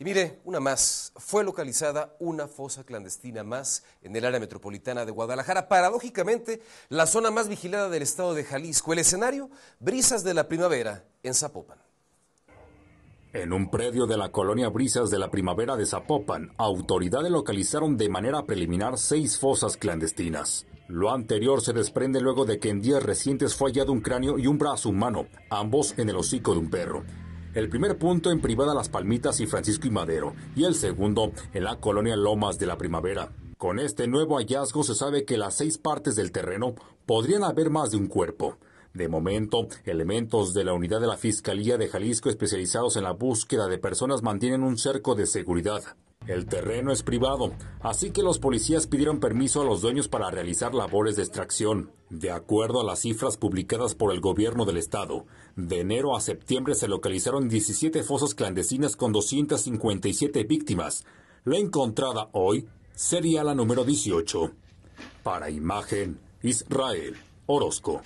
Y mire, una más. Fue localizada una fosa clandestina más en el área metropolitana de Guadalajara. Paradójicamente, la zona más vigilada del estado de Jalisco. El escenario, brisas de la primavera en Zapopan. En un predio de la colonia Brisas de la Primavera de Zapopan, autoridades localizaron de manera preliminar seis fosas clandestinas. Lo anterior se desprende luego de que en días recientes fue hallado un cráneo y un brazo humano, ambos en el hocico de un perro. El primer punto en Privada Las Palmitas y Francisco y Madero, y el segundo en la colonia Lomas de la Primavera. Con este nuevo hallazgo se sabe que las seis partes del terreno podrían haber más de un cuerpo. De momento, elementos de la unidad de la Fiscalía de Jalisco especializados en la búsqueda de personas mantienen un cerco de seguridad. El terreno es privado, así que los policías pidieron permiso a los dueños para realizar labores de extracción. De acuerdo a las cifras publicadas por el gobierno del estado, de enero a septiembre se localizaron 17 fosas clandestinas con 257 víctimas. La encontrada hoy sería la número 18. Para imagen, Israel Orozco.